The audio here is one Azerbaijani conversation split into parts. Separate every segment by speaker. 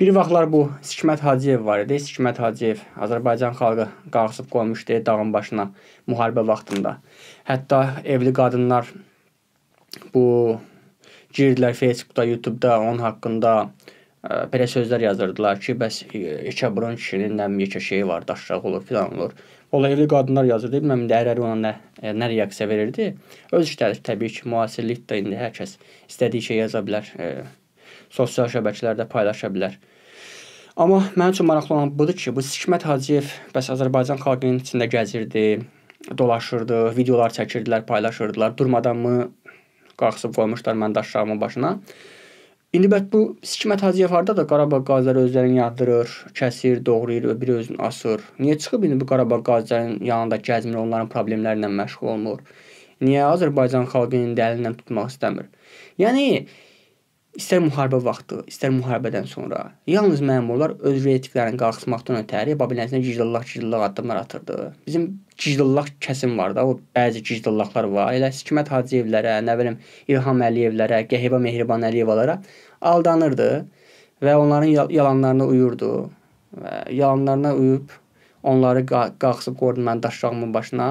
Speaker 1: Bir vaxtlar bu Sikmət Hacıyev var idi. Sikmət Hacıyev Azərbaycan xalqı qalxıb qoymuşdu dağın başına müharibə vaxtında. Hətta evli qadınlar bu girdilər Facebook-da, YouTube-da onun haqqında ə, e, belə sözlər yazırdılar ki, bəs e, yekə burun kişinin nə yekə şeyi var, daşraq olur, filan olur. Ola evli qadınlar yazırdı, bilməm indi ərəri ona nə, e, nə reaksiya verirdi. Öz işləri təbii ki, müasirlikdə indi hər kəs istədiyi şey yaza bilər. Ə, sosial şəbəkələrdə paylaşa bilər. Amma mənim üçün maraqlı olan budur ki, bu Hikmət Hacıyev bəs Azərbaycan xalqının içində gəzirdi, dolaşırdı, videolar çəkirdilər, paylaşırdılar. Durmadanmı qalxıb qoymuşlar məndə aşağımın başına. İndi bət bu Hikmət Hacıyev hardadır? Qarabağ qaziləri özlərini yandırır, kəsir, doğrayır, o biri özünü asır. Niyə çıxıb indi bu Qarabağ qazilərinin yanında gəzmir, onların problemləri ilə məşğul olmur? Niyə Azərbaycan xalqının dəlindən tutmaq istəmir? Yəni İstər müharibə vaxtı, istər müharibədən sonra yalnız məmurlar öz reytinqlərinin qalxmaqdan ötəri babilənsinə gicdallaq gicdallaq addımlar atırdı. Bizim gicdallaq kəsim var da, o bəzi gicdallaqlar var. Elə Hikmət Hacıyevlərə, nə bilim İlham Əliyevlərə, Qəhibə Mehriban Əliyevalara aldanırdı və onların yalanlarına uyurdu. Və yalanlarına uyub onları qalxıb qoydular daşlarının başına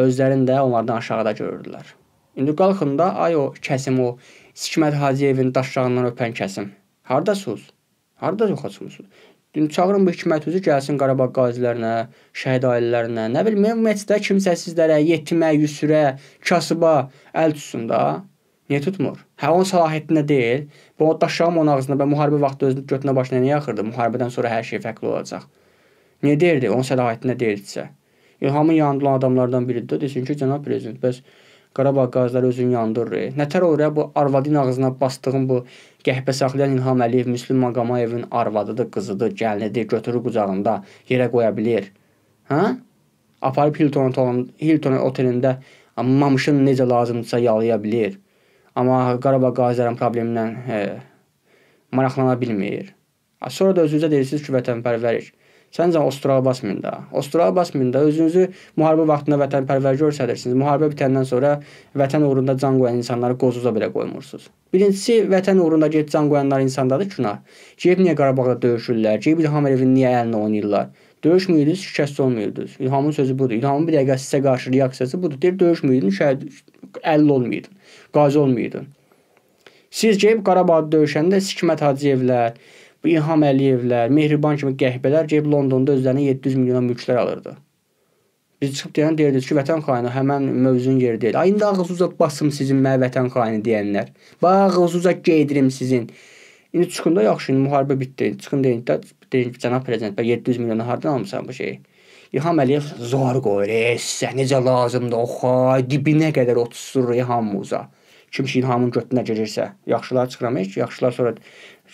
Speaker 1: özlərini də onlardan aşağıda görürdülər. İndi qalxın da ay o kəsim o Sikmət Hacıyevin daşşağından öpən kəsim. Hardasınız? Harda yox açmısınız? Dün çağırın bu hikmət üzü gəlsin Qarabağ qazilərinə, şəhid ailələrinə, nə bilməyim, məsciddə kimsəsizlərə, yetimə, yüsürə, kasıba əl tutsun da. Niyə tutmur? Hə onun səlahiyyətində deyil. Bu daşşağın onun ağzında və müharibə vaxtı özünü götünə başına niyə axırdı? Müharibədən sonra hər şey fərqli olacaq. Niyə deyirdi? Onun səlahiyyətində deyildisə. İlhamın yanında olan adamlardan biridir. Desin ki, cənab prezident, bəs Qarabağ qaziləri özünü yandırır. Nətər olur ya bu arvadın ağzına basdığım bu qəhbə saxlayan İlham Əliyev Müslüm Maqamayevin arvadıdır, qızıdır, gəlinidir, götürür qucağında, yerə qoya bilər. Hə? Aparıb Hilton Hilton otelində mamışın necə lazımdırsa yalaya bilər. Amma Qarabağ qazilərinin problemindən hə, maraqlana bilmir. Sonra da özünüzə deyirsiniz ki, vətənpərvərik. Səncə Ostrava basmində, Ostrava basmində özünüzü müharibə vaxtında vətənpərvər göstərirsiniz. Müharibə bitəndən sonra vətən uğrunda can qoyan insanları qozuza belə qoymursunuz. Birincisi, vətən uğrunda gedib can qoyanlar insandadır günah. Gedib niyə Qarabağda döyüşürlər? Gedib İlham Əliyevin niyə əlini oynayırlar? Döyüşmüyüdünüz, şikəst olmuyudunuz. İlhamın sözü budur. İlhamın bir dəqiqə sizə qarşı reaksiyası budur. Deyir, döyüşmüyüdün, şəhid əlil olmuyudun, qazi olmuyudun. Siz gedib Qarabağda döyüşəndə Sikmət Hacıyevlər, Bu İlham Əliyevlər, Mehriban kimi qəhbələr gedib Londonda özlərinə 700 milyona mülklər alırdı. Biz çıxıb deyən deyirdik ki, vətən xaini həmən mövzun yeri deyil. Ay indi ağız uzat basım sizin mənə vətən xaini deyənlər. Bax ağız uzat geydirim sizin. İndi çıxın da yaxşı, indi müharibə bitdi. Çıxın deyin də deyin ki, cənab prezident, bax 700 milyonu hardan almısan bu şeyi? İlham Əliyev zor qoyur. E, sizə necə lazımdır? Oxa, dibinə qədər otusur İlhamımıza. Kim şeyin hamının götünə girirsə, yaxşılar çıxıram heç, yaxşılar sonra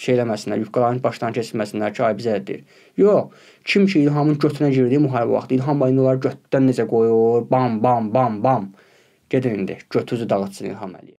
Speaker 1: şey eləməsinlər, yufqaların başdan keçilməsinlər ki, ay bizə deyir. Yox, kim ki İlhamın götünə girdi müharibə vaxtı, İlham bayn onları götdən necə qoyur, bam bam bam bam. Gedin indi, götünüzü dağıtsın İlham Əliyev.